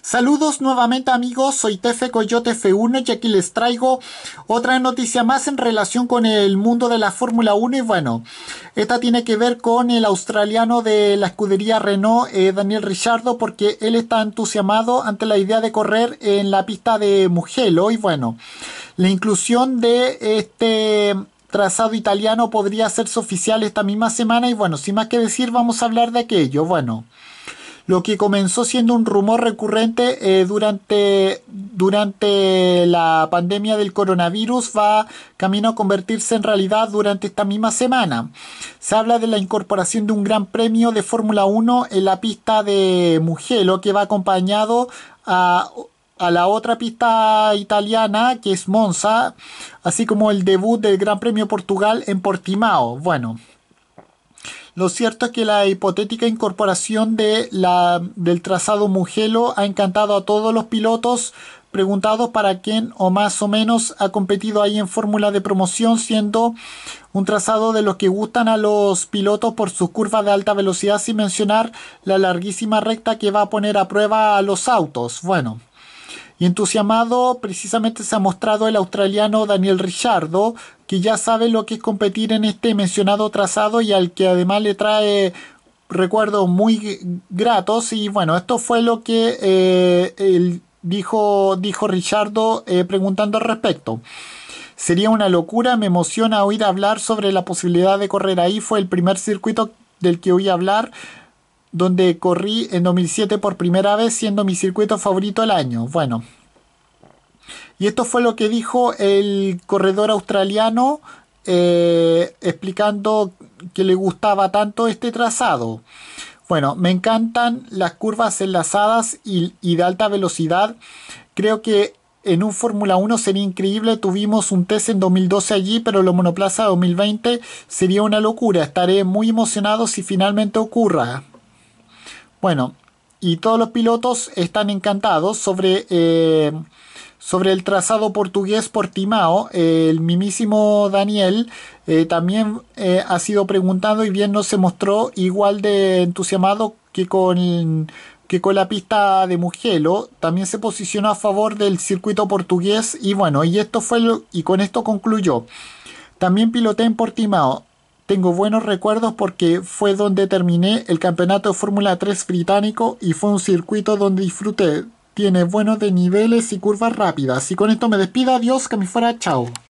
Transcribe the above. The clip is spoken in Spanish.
Saludos nuevamente amigos, soy Tefe Coyote F1 y aquí les traigo otra noticia más en relación con el mundo de la Fórmula 1 y bueno, esta tiene que ver con el australiano de la escudería Renault, eh, Daniel Ricciardo porque él está entusiasmado ante la idea de correr en la pista de Mugello y bueno, la inclusión de este trazado italiano podría hacerse oficial esta misma semana y bueno, sin más que decir vamos a hablar de aquello, bueno lo que comenzó siendo un rumor recurrente eh, durante, durante la pandemia del coronavirus va camino a convertirse en realidad durante esta misma semana. Se habla de la incorporación de un gran premio de Fórmula 1 en la pista de Mugello que va acompañado a a la otra pista italiana que es Monza, así como el debut del Gran Premio Portugal en Portimao. Bueno, lo cierto es que la hipotética incorporación de la, del trazado Mugello ha encantado a todos los pilotos preguntados para quién o más o menos ha competido ahí en fórmula de promoción, siendo un trazado de los que gustan a los pilotos por sus curvas de alta velocidad, sin mencionar la larguísima recta que va a poner a prueba a los autos. Bueno, y entusiasmado precisamente se ha mostrado el australiano Daniel Richardo, que ya sabe lo que es competir en este mencionado trazado y al que además le trae recuerdos muy gratos. Y bueno, esto fue lo que eh, dijo, Richardo eh, preguntando al respecto. Sería una locura, me emociona oír hablar sobre la posibilidad de correr ahí. Fue el primer circuito del que oí hablar donde corrí en 2007 por primera vez, siendo mi circuito favorito del año. Bueno, y esto fue lo que dijo el corredor australiano eh, explicando que le gustaba tanto este trazado. Bueno, me encantan las curvas enlazadas y, y de alta velocidad. Creo que en un Fórmula 1 sería increíble. Tuvimos un test en 2012 allí, pero lo monoplaza 2020 sería una locura. Estaré muy emocionado si finalmente ocurra. Bueno, y todos los pilotos están encantados sobre, eh, sobre el trazado portugués por Timao. el mimísimo Daniel eh, también eh, ha sido preguntado y bien no se mostró igual de entusiasmado que con, que con la pista de Mugello. También se posicionó a favor del circuito portugués y bueno, y esto fue y con esto concluyó. También piloté en Portimao. Tengo buenos recuerdos porque fue donde terminé el campeonato Fórmula 3 británico y fue un circuito donde disfruté. Tiene buenos de niveles y curvas rápidas. Y con esto me despido. Adiós, que me fuera. Chao.